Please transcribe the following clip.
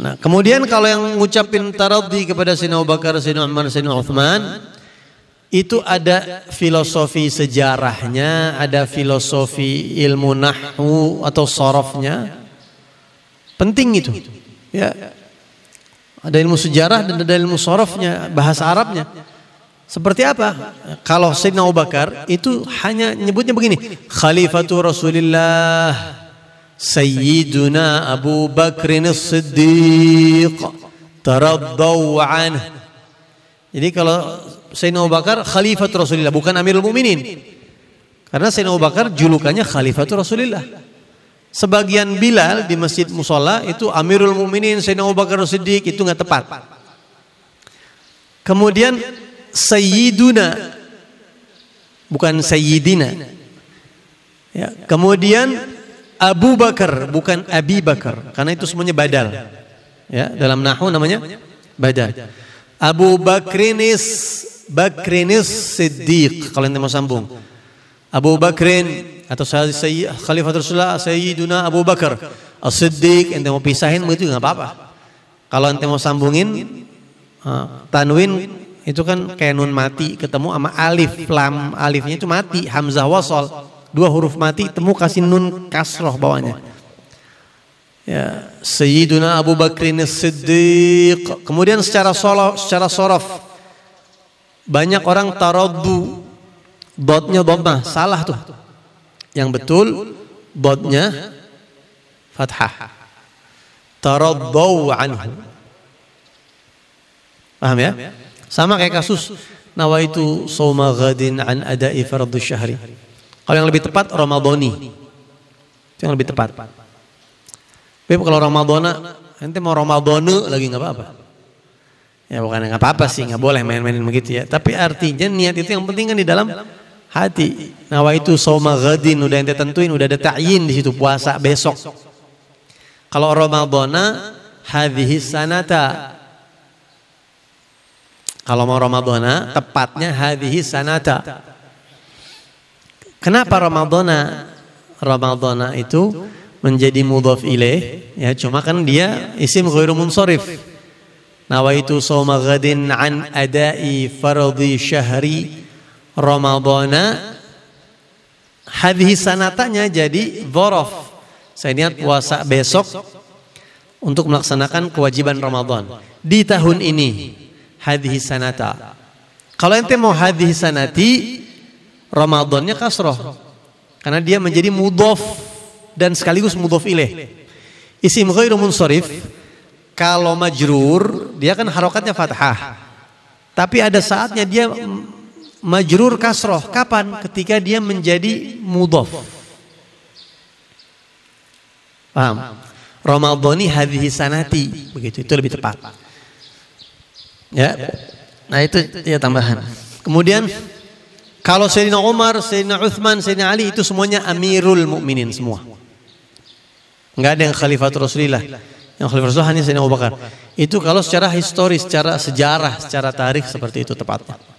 Nah, kemudian kalau yang ngucapin taradhi kepada Sina Abu Bakar, Sina Umar, Sina Uthman, itu ada filosofi sejarahnya, ada filosofi ilmu nahwu atau sorofnya. Penting itu. Ya. Ada ilmu sejarah dan ada ilmu sorofnya, bahasa Arabnya. Seperti apa? Kalau Sayyidina Abu Bakar itu hanya nyebutnya begini, Khalifatul Rasulillah سيدنا أبو بكر الصديق taraddaw anhu. Jadi kalau Sayyidina Abu Bakar khalifat Rasulullah bukan Amirul Mu'minin Karena Sayyidina Abu Bakar julukannya khalifat Rasulullah. Sebagian Bilal di Masjid Musola itu Amirul Mukminin Sayyidina Abu Bakar Siddiq itu nggak tepat. Kemudian Sayyiduna bukan Sayyidina. Ya, kemudian Abu Bakar bukan Abi Bakar karena itu semuanya badal. Ya, dalam nahu namanya badal. Abu Bakrinis Bakrinis Siddiq kalau yang mau sambung. Abu Bakrin atau saya Khalifah Rasulullah Sayyiduna Abu Bakar As-Siddiq ente mau pisahin itu nggak apa-apa. Kalau ente mau sambungin eh, tanwin itu kan kayak nun mati ketemu sama alif lam alifnya itu mati hamzah wasol dua huruf mati temu kasih nun kasroh bawahnya ya Sayyiduna Abu Bakrin Siddiq kemudian secara solo, secara sorof banyak orang taradu botnya dhammah salah tuh yang betul botnya fathah taradu anhu paham ya sama kayak kasus nawaitu sawma ghadin an ada'i fardhu syahri kalau yang lebih tepat Ramadhani. Itu yang lebih tepat. Tapi kalau Ramadhana, nanti mau Ramadhana lagi nggak apa-apa. Ya bukan nggak apa-apa sih, nggak boleh main main begitu ya. Tapi artinya niat itu yang penting kan di dalam hati. Nawa itu soma gadin udah yang tentuin, udah ada ta'yin di situ puasa besok. Kalau Ramadhana, hadhihi sanata. Kalau mau Ramadhana, tepatnya hadhihi sanata. Kenapa Ramadhana? Ramadhana itu menjadi mudhaf ilaih ya cuma kan dia isim ghairu munsharif. Nawaitu sawma ghadin an ada'i fardhi syahri Ramadhana. Hadhi sanatanya jadi dhorof. Saya niat puasa besok untuk melaksanakan kewajiban Ramadan di tahun ini hadhi sanata. Kalau ente mau hadhihi sanati Ramadannya kasroh. Karena dia menjadi mudof dan sekaligus mudhof isi Isim ghairu munsorif kalau majrur dia kan harokatnya fathah. Tapi ada saatnya dia majrur kasroh. Kapan? Ketika dia menjadi mudof. Paham? Ramadhani hadhihi sanati. Begitu, itu lebih tepat. Ya. Nah, itu ya tambahan. Kemudian kalau Sayyidina Umar, Sayyidina Uthman, Sayyidina Ali itu semuanya Amirul Mukminin semua. Enggak ada yang Khalifat Rasulullah. Yang Khalifat Rasulullah hanya Sayyidina Abu Bakar. Itu kalau secara historis, secara sejarah, secara tarikh seperti itu tepatnya.